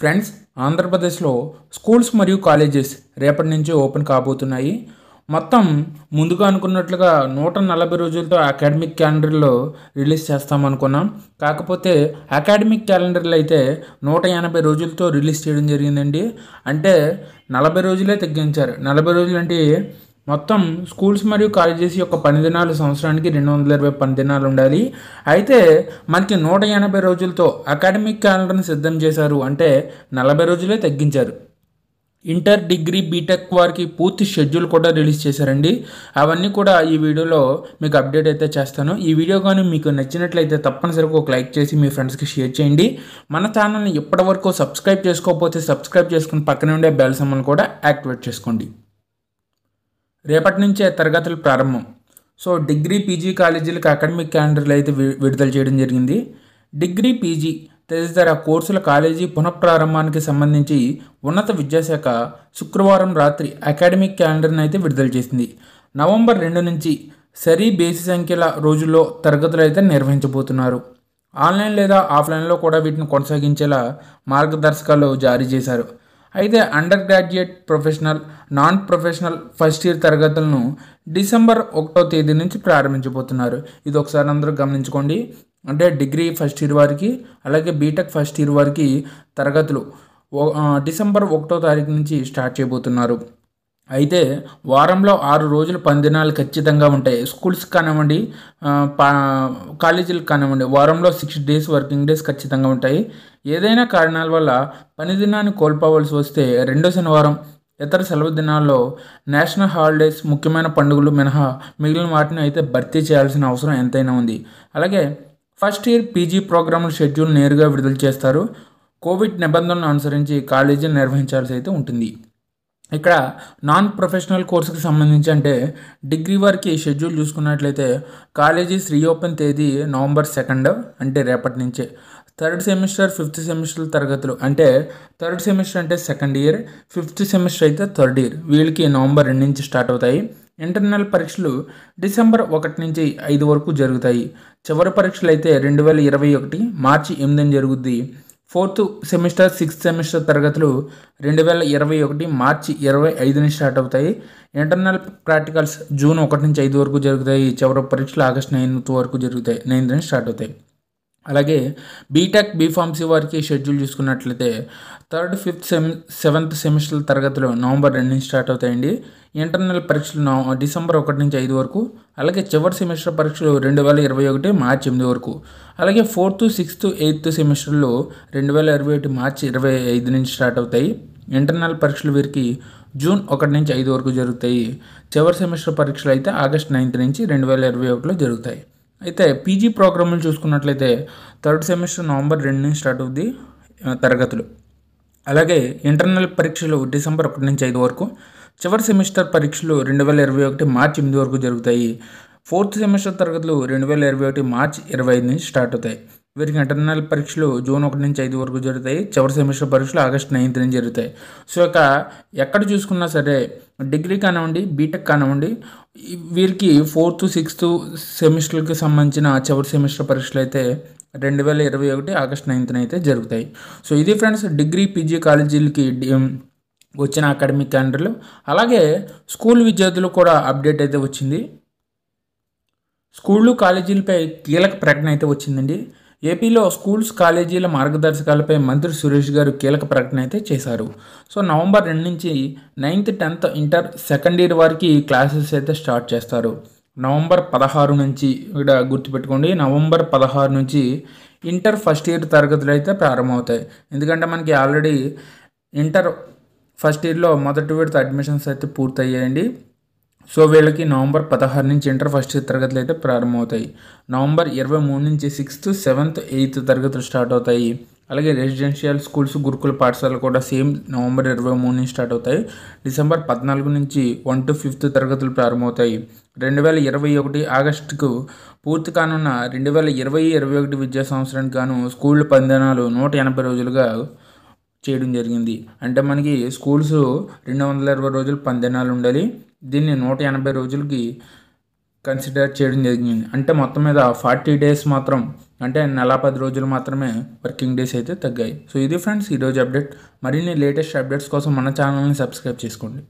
friends ఆంధ్రప్రదేశ్లో schools మరియు colleges రేపటి నుంచి ఓపెన్ కాబోతున్నాయి మొత్తం ముందుగా అనుకున్నట్లుగా నూట నలభై రోజులతో అకాడమిక్ క్యాలెండర్లో రిలీజ్ చేస్తామనుకున్నాం కాకపోతే అకాడమిక్ క్యాలెండర్లు అయితే నూట ఎనభై రోజులతో రిలీజ్ చేయడం జరిగిందండి అంటే నలభై రోజులే తగ్గించారు నలభై రోజులు అంటే మొత్తం స్కూల్స్ మరియు కాలేజెస్ యొక్క పనిదినాలు సంవత్సరానికి రెండు వందల ఇరవై పనిదినాలు ఉండాలి అయితే మనకి నూట ఎనభై రోజులతో అకాడమిక్ క్యాలెండర్ని సిద్ధం చేశారు అంటే నలభై రోజులే తగ్గించారు ఇంటర్ డిగ్రీ బీటెక్ వారికి పూర్తి షెడ్యూల్ కూడా రిలీజ్ చేశారండి అవన్నీ కూడా ఈ వీడియోలో మీకు అప్డేట్ అయితే చేస్తాను ఈ వీడియో కానీ మీకు నచ్చినట్లయితే తప్పనిసరిగా ఒక లైక్ చేసి మీ ఫ్రెండ్స్కి షేర్ చేయండి మన ఛానల్ని ఇప్పటివరకు సబ్స్క్రైబ్ చేసుకోకపోతే సబ్స్క్రైబ్ చేసుకుని పక్కనే ఉండే బెల్ సమ్మని కూడా యాక్టివేట్ చేసుకోండి రేపటి నుంచే తరగతులు ప్రారంభం సో డిగ్రీ పీజీ కాలేజీలకు అకాడమిక్ క్యాలెండర్లు అయితే విడుదల చేయడం జరిగింది డిగ్రీ పీజీ తదితర కోర్సుల కాలేజీ పునఃప్రారంభానికి సంబంధించి ఉన్నత విద్యాశాఖ శుక్రవారం రాత్రి అకాడమిక్ క్యాలెండర్ని అయితే విడుదల చేసింది నవంబర్ రెండు నుంచి సరీ బేసి సంఖ్యల రోజుల్లో తరగతులు అయితే నిర్వహించబోతున్నారు ఆన్లైన్ లేదా ఆఫ్లైన్లో కూడా వీటిని కొనసాగించేలా మార్గదర్శకాలు జారీ చేశారు అయితే under graduate professional non professional first year తరగతులను డిసెంబర్ ఒకటో తేదీ నుంచి ప్రారంభించబోతున్నారు ఇది ఒకసారి అందరూ గమనించుకోండి అంటే డిగ్రీ ఫస్ట్ ఇయర్ వారికి అలాగే బీటెక్ ఫస్ట్ ఇయర్ వారికి తరగతులు డిసెంబర్ ఒకటో తారీఖు నుంచి స్టార్ట్ చేయబోతున్నారు అయితే వారంలో ఆరు రోజులు పందినాలు ఖచ్చితంగా ఉంటాయి స్కూల్స్ కానివ్వండి కాలేజీలకు కానివ్వండి వారంలో సిక్స్ డేస్ వర్కింగ్ డేస్ ఖచ్చితంగా ఉంటాయి ఏదైనా కారణాల వల్ల పని దినాన్ని కోల్పోవలసి వస్తే రెండో శనివారం ఇతర సెలవు దినాల్లో నేషనల్ హాలిడేస్ ముఖ్యమైన పండుగలు మినహా మిగిలిన వాటిని అయితే భర్తీ చేయాల్సిన అవసరం ఎంతైనా ఉంది అలాగే ఫస్ట్ ఇయర్ పీజీ ప్రోగ్రాముల షెడ్యూల్ నేరుగా విడుదల చేస్తారు కోవిడ్ నిబంధనలను అనుసరించి కాలేజీలు నిర్వహించాల్సి అయితే ఉంటుంది ఇక్కడ నాన్ ప్రొఫెషనల్ కోర్సుకి సంబంధించి అంటే డిగ్రీ వరకు షెడ్యూల్ చూసుకున్నట్లయితే కాలేజీస్ రీఓపెన్ తేదీ నవంబర్ సెకండ్ అంటే రేపటి నుంచే థర్డ్ సెమిస్టర్ ఫిఫ్త్ సెమిస్టర్ తరగతులు అంటే థర్డ్ సెమిస్టర్ అంటే సెకండ్ ఇయర్ ఫిఫ్త్ సెమిస్టర్ అయితే థర్డ్ ఇయర్ వీళ్ళకి నవంబర్ రెండు నుంచి స్టార్ట్ అవుతాయి ఇంటర్నల్ పరీక్షలు డిసెంబర్ ఒకటి నుంచి ఐదు వరకు జరుగుతాయి చివరి పరీక్షలు అయితే రెండు వేల ఇరవై ఒకటి మార్చి ఎనిమిదిని జరుగుద్ది ఫోర్త్ సెమిస్టర్ సిక్స్త్ సెమిస్టర్ తరగతులు రెండు వేల ఇరవై ఒకటి మార్చి ఇరవై ఐదుని స్టార్ట్ అవుతాయి ఇంటర్నల్ ప్రాక్టికల్స్ జూన్ ఒకటి నుంచి ఐదు వరకు జరుగుతాయి చివరి పరీక్షలు ఆగస్టు నైన్త్ వరకు జరుగుతాయి నైన్త్ని స్టార్ట్ అవుతాయి అలాగే బీటెక్ బీఫార్మసీ వారికి షెడ్యూల్ చూసుకున్నట్లయితే third fifth sem seventh semester తరగతులు నవంబర్ రెండు నుంచి స్టార్ట్ అవుతాయండి ఇంటర్నల్ పరీక్షలు డిసెంబర్ ఒకటి నుంచి ఐదు వరకు అలాగే చివరి సెమిస్టర్ పరీక్షలు రెండు వేల ఇరవై ఒకటి మార్చి ఎనిమిది వరకు అలాగే ఫోర్త్ సిక్స్త్ ఎయిత్ సెమిస్టర్లు రెండు వేల ఇరవై ఒకటి మార్చి ఇరవై ఐదు నుంచి స్టార్ట్ అవుతాయి ఇంటర్నల్ పరీక్షలు వీరికి జూన్ ఒకటి నుంచి ఐదు వరకు జరుగుతాయి చివరి సెమిస్టర్ పరీక్షలు అయితే ఆగస్ట్ నైన్త్ నుంచి రెండు వేల ఇరవై ఒకటిలో జరుగుతాయి అయితే పీజీ ప్రోగ్రాంలు చూసుకున్నట్లయితే థర్డ్ సెమిస్టర్ నవంబర్ రెండు నుంచి స్టార్ట్ అవుద్ది తరగతులు అలాగే ఇంటర్నల్ పరీక్షలు డిసెంబర్ ఒకటి నుంచి ఐదు వరకు చివరి సెమిస్టర్ పరీక్షలు రెండు వేల ఇరవై ఒకటి మార్చి ఎనిమిది వరకు జరుగుతాయి ఫోర్త్ సెమిస్టర్ తరగతులు రెండు వేల ఇరవై ఒకటి మార్చి ఇరవై ఐదు నుంచి స్టార్ట్ అవుతాయి వీరికి ఇంటర్నల్ పరీక్షలు జూన్ ఒకటి నుంచి ఐదు వరకు జరుగుతాయి చివరి సెమిస్టర్ పరీక్షలు ఆగస్టు నైన్త్ నుంచి జరుగుతాయి సో ఇక ఎక్కడ చూసుకున్నా సరే డిగ్రీ కానివ్వండి బీటెక్ కానివ్వండి వీరికి ఫోర్త్ సిక్స్త్ సెమిస్టర్కి సంబంధించిన చివరి సెమిస్టర్ పరీక్షలు అయితే రెండు వేల ఇరవై ఒకటి ఆగస్ట్ నైన్త్న అయితే జరుగుతాయి సో ఇది ఫ్రెండ్స్ డిగ్రీ పీజీ కాలేజీలకి వచ్చిన అకాడమిక్ క్యాలెండర్లు అలాగే స్కూల్ విద్యార్థులకు కూడా అప్డేట్ అయితే వచ్చింది స్కూళ్ళు కాలేజీలపై కీలక ప్రకటన అయితే వచ్చిందండి ఏపీలో స్కూల్స్ కాలేజీల మార్గదర్శకాలపై మంత్రి సురేష్ గారు కీలక ప్రకటన అయితే చేశారు సో నవంబర్ రెండు నుంచి ninth tenth inter second year వారికి క్లాసెస్ అయితే స్టార్ట్ చేస్తారు నవంబర్ పదహారు నుంచి ఇక్కడ గుర్తుపెట్టుకోండి నవంబర్ పదహారు నుంచి ఇంటర్ ఫస్ట్ ఇయర్ తరగతులు అయితే ప్రారంభమవుతాయి ఎందుకంటే మనకి ఆల్రెడీ ఇంటర్ ఫస్ట్ ఇయర్లో మొదటి విడత అడ్మిషన్స్ అయితే పూర్తయ్యాయండి సో వీళ్ళకి నవంబర్ పదహారు నుంచి ఇంటర్ ఫస్ట్ తరగతులు అయితే ప్రారంభమవుతాయి నవంబర్ ఇరవై మూడు నుంచి సిక్స్త్ సెవెంత్ ఎయిత్ తరగతులు స్టార్ట్ అవుతాయి అలాగే రెసిడెన్షియల్ స్కూల్స్ గురుకుల పాఠశాలలు కూడా సేమ్ నవంబర్ ఇరవై మూడు నుంచి స్టార్ట్ అవుతాయి డిసెంబర్ పద్నాలుగు నుంచి వన్ టు ఫిఫ్త్ తరగతులు ప్రారంభమవుతాయి రెండు వేల ఇరవై ఒకటి ఆగస్టుకు పూర్తి కానున్న రెండు వేల ఇరవై ఇరవై ఒకటి విద్యా సంవత్సరానికి గాను స్కూల్ పందనాలు నూట ఎనభై రోజులుగా చేయడం జరిగింది అంటే మనకి స్కూల్స్ రెండు వందల ఇరవై రోజులు పందనాలు ఉండాలి దీన్ని నూట ఎనభై రోజులకి కన్సిడర్ చేయడం జరిగింది అంటే మొత్తం మీద ఫార్టీ డేస్ మాత్రం అంటే నెల పది రోజులు మాత్రమే వర్కింగ్ డేస్ అయితే తగ్గాయి సో ఇది ఫ్రెండ్స్ ఈరోజు అప్డేట్ మరిన్ని లేటెస్ట్ అప్డేట్స్ కోసం మన ఛానల్ని సబ్స్క్రైబ్ చేసుకోండి